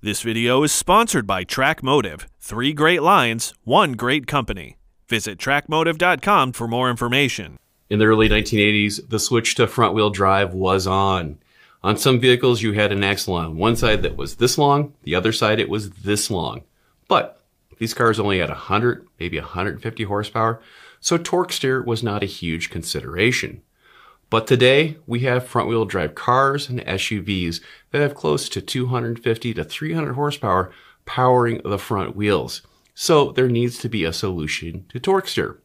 This video is sponsored by TrackMotive. Three great lines, one great company. Visit trackmotive.com for more information. In the early 1980s, the switch to front wheel drive was on. On some vehicles, you had an axle on one side that was this long, the other side it was this long. But these cars only had 100, maybe 150 horsepower, so torque steer was not a huge consideration. But today, we have front wheel drive cars and SUVs that have close to 250 to 300 horsepower powering the front wheels. So there needs to be a solution to torque steer.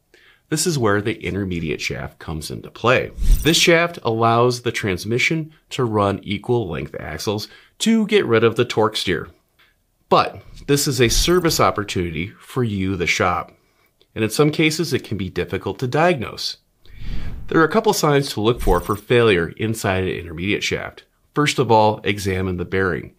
This is where the intermediate shaft comes into play. This shaft allows the transmission to run equal length axles to get rid of the torque steer. But this is a service opportunity for you, the shop. And in some cases, it can be difficult to diagnose. There are a couple signs to look for for failure inside an intermediate shaft. First of all, examine the bearing.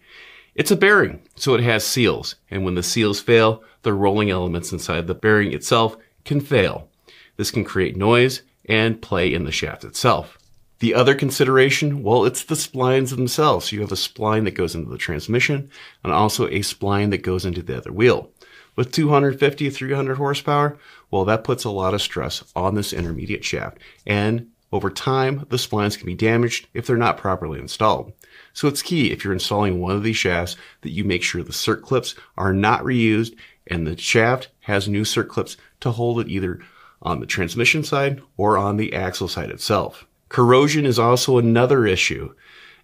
It's a bearing, so it has seals, and when the seals fail, the rolling elements inside the bearing itself can fail. This can create noise and play in the shaft itself. The other consideration, well, it's the splines themselves. You have a spline that goes into the transmission and also a spline that goes into the other wheel with 250, 300 horsepower, well, that puts a lot of stress on this intermediate shaft. And over time, the splines can be damaged if they're not properly installed. So it's key if you're installing one of these shafts that you make sure the cert clips are not reused and the shaft has new cert clips to hold it either on the transmission side or on the axle side itself. Corrosion is also another issue.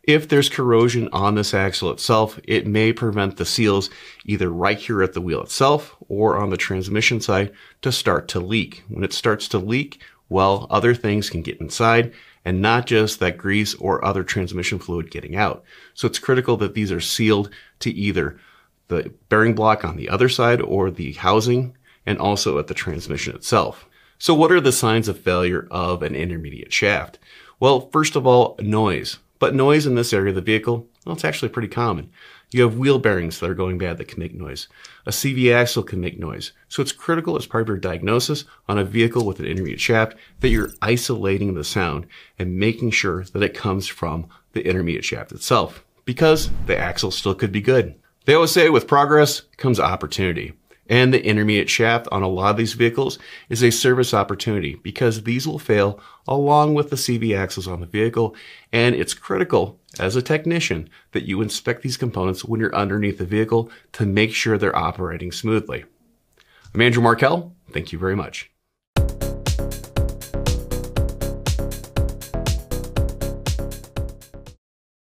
If there's corrosion on this axle itself, it may prevent the seals either right here at the wheel itself or on the transmission side to start to leak. When it starts to leak, well, other things can get inside and not just that grease or other transmission fluid getting out. So it's critical that these are sealed to either the bearing block on the other side or the housing and also at the transmission itself. So what are the signs of failure of an intermediate shaft? Well, first of all, noise. But noise in this area of the vehicle, well, it's actually pretty common. You have wheel bearings that are going bad that can make noise. A CV axle can make noise. So it's critical as part of your diagnosis on a vehicle with an intermediate shaft that you're isolating the sound and making sure that it comes from the intermediate shaft itself because the axle still could be good. They always say with progress comes opportunity and the intermediate shaft on a lot of these vehicles is a service opportunity because these will fail along with the CV axles on the vehicle. And it's critical as a technician that you inspect these components when you're underneath the vehicle to make sure they're operating smoothly. I'm Andrew Markell. Thank you very much.